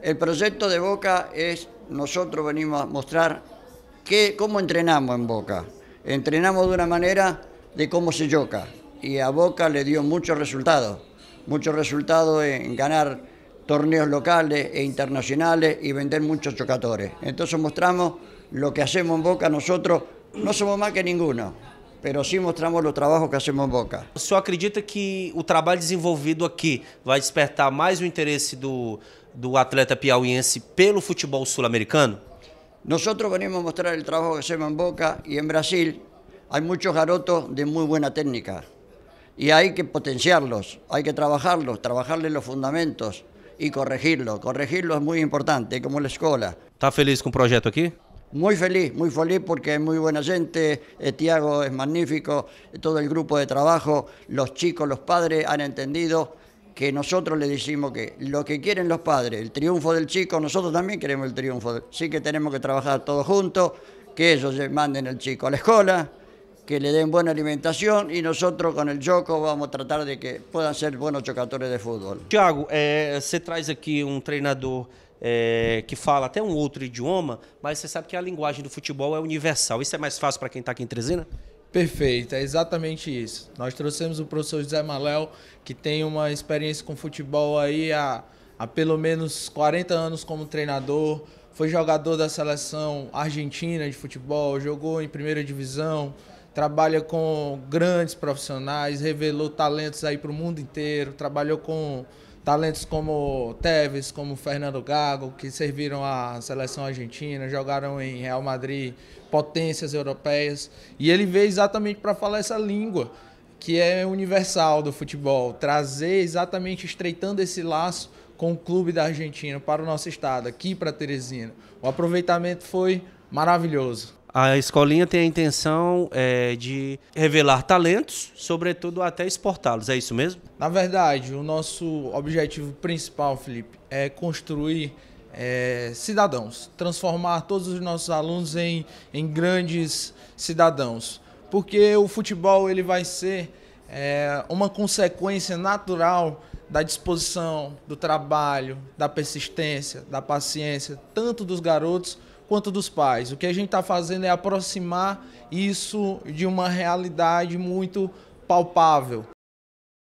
El proyecto de Boca es, nosotros venimos a mostrar cómo entrenamos en Boca. Entrenamos de una manera de cómo se yoca y a Boca le dio muchos resultados, muchos resultados en ganar torneos locales e internacionales y vender muchos chocadores. Entonces mostramos lo que hacemos en Boca, nosotros no somos más que ninguno. pero sim mostramos o trabalho que hacemos em Boca. O senhor acredita que o trabalho desenvolvido aqui vai despertar mais o interesse do, do atleta piauiense pelo futebol sul-americano? Nós venimos mostrar o trabalho que hacemos em Boca e em Brasil há muitos garotos de muito boa técnica. E há que potenciarlos, há que trabalharlos, lhes os fundamentos e Corrigi-los é muito importante, como na escola. Está feliz com o projeto aqui? Muy feliz, muy feliz porque es muy buena gente, eh, Tiago es magnífico, todo el grupo de trabajo, los chicos, los padres han entendido que nosotros le decimos que lo que quieren los padres, el triunfo del chico, nosotros también queremos el triunfo, sí que tenemos que trabajar todos juntos, que ellos manden al chico a la escuela, que le den buena alimentación y nosotros con el Joco vamos a tratar de que puedan ser buenos chocadores de fútbol. Tiago, se eh, trae aquí un um un é, que fala até um outro idioma, mas você sabe que a linguagem do futebol é universal. Isso é mais fácil para quem está aqui em Trezina? Perfeito, é exatamente isso. Nós trouxemos o professor José Maléu, que tem uma experiência com futebol aí há, há pelo menos 40 anos como treinador, foi jogador da seleção argentina de futebol, jogou em primeira divisão, trabalha com grandes profissionais, revelou talentos aí para o mundo inteiro, trabalhou com Talentos como Tevez, como Fernando Gago, que serviram à seleção argentina, jogaram em Real Madrid, potências europeias. E ele veio exatamente para falar essa língua que é universal do futebol, trazer exatamente estreitando esse laço com o clube da Argentina para o nosso estado, aqui para Teresina. O aproveitamento foi maravilhoso. A escolinha tem a intenção é, de revelar talentos, sobretudo até exportá-los, é isso mesmo? Na verdade, o nosso objetivo principal, Felipe, é construir é, cidadãos, transformar todos os nossos alunos em, em grandes cidadãos. Porque o futebol ele vai ser é, uma consequência natural da disposição, do trabalho, da persistência, da paciência, tanto dos garotos quanto dos pais. O que a gente está fazendo é aproximar isso de uma realidade muito palpável.